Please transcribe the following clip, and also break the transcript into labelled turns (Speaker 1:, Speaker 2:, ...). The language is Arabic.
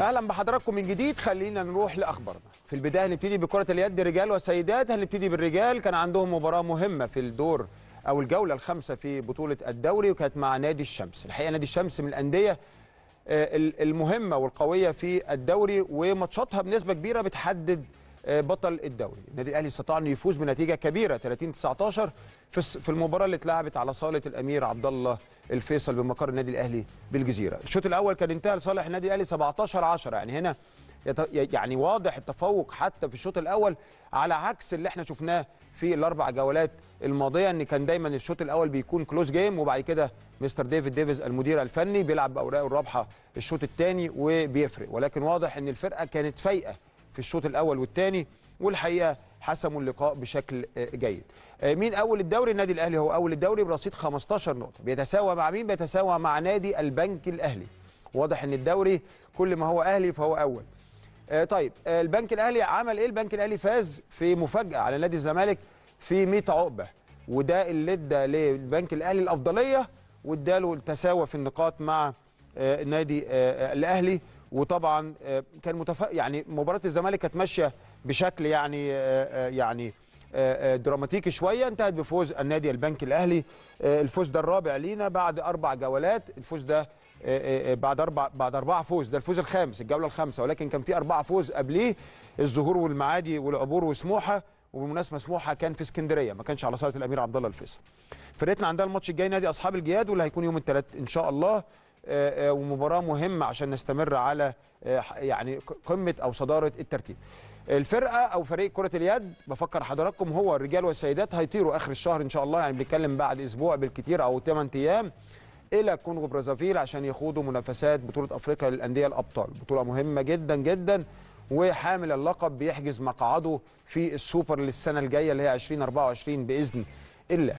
Speaker 1: اهلا بحضراتكم من جديد خلينا نروح لاخبارنا في البدايه هنبتدي بكره اليد رجال وسيدات هنبتدي بالرجال كان عندهم مباراه مهمه في الدور او الجوله الخامسه في بطوله الدوري وكانت مع نادي الشمس الحقيقه نادي الشمس من الانديه آه، المهمه والقويه في الدوري وماتشاتها بنسبه كبيره بتحدد آه، بطل الدوري النادي الاهلي استطاع انه يفوز بنتيجه كبيره 30 19 في المباراه اللي اتلعبت على صاله الامير عبد الله الفيصل بمقر النادي الاهلي بالجزيره الشوط الاول كان انتهى لصالح النادي الاهلي 17 10 يعني هنا يعني واضح التفوق حتى في الشوط الاول على عكس اللي احنا شفناه في الاربع جولات الماضيه ان كان دايما الشوط الاول بيكون كلوز جيم وبعد كده مستر ديفيد ديفيز المدير الفني بيلعب باوراقه الرابحه الشوط الثاني وبيفرق ولكن واضح ان الفرقه كانت فايقه في الشوط الاول والثاني والحقيقه حسموا اللقاء بشكل آه، جيد آه، مين اول الدوري النادي الاهلي هو اول الدوري برصيد 15 نقطه بيتساوى مع مين بيتساوى مع نادي البنك الاهلي واضح ان الدوري كل ما هو اهلي فهو اول آه، طيب البنك الاهلي عمل ايه البنك الاهلي فاز في مفاجاه على نادي الزمالك في 100 عقبه وده اللي ادى للبنك الاهلي الافضليه واداله التساوى في النقاط مع نادي الاهلي وطبعا آه، كان متف... يعني مباراه الزمالك كانت ماشيه بشكل يعني آه، آه، يعني دراماتيكي شويه انتهت بفوز النادي البنك الاهلي الفوز ده الرابع لينا بعد اربع جولات الفوز ده بعد اربع بعد اربعه فوز ده الفوز الخامس الجوله الخامسه ولكن كان في اربعه فوز قبليه الظهور والمعادي والعبور وسموحه وبالمناسبه سموحه كان في اسكندريه ما كانش على صاله الامير عبد الله الفيصل فرقتنا عندها الماتش الجاي نادي اصحاب الجياد واللي هيكون يوم الثلاث ان شاء الله آه، آه، ومباراه مهمه عشان نستمر على آه، يعني قمه او صداره الترتيب الفرقه او فريق كره اليد بفكر حضراتكم هو الرجال والسيدات هيطيروا اخر الشهر ان شاء الله يعني بنتكلم بعد اسبوع بالكثير او 8 ايام الى كونغو برازافيل عشان يخوضوا منافسات بطوله افريقيا للانديه الابطال بطوله مهمه جدا جدا وحامل اللقب بيحجز مقعده في السوبر للسنه الجايه اللي هي 2024 باذن الله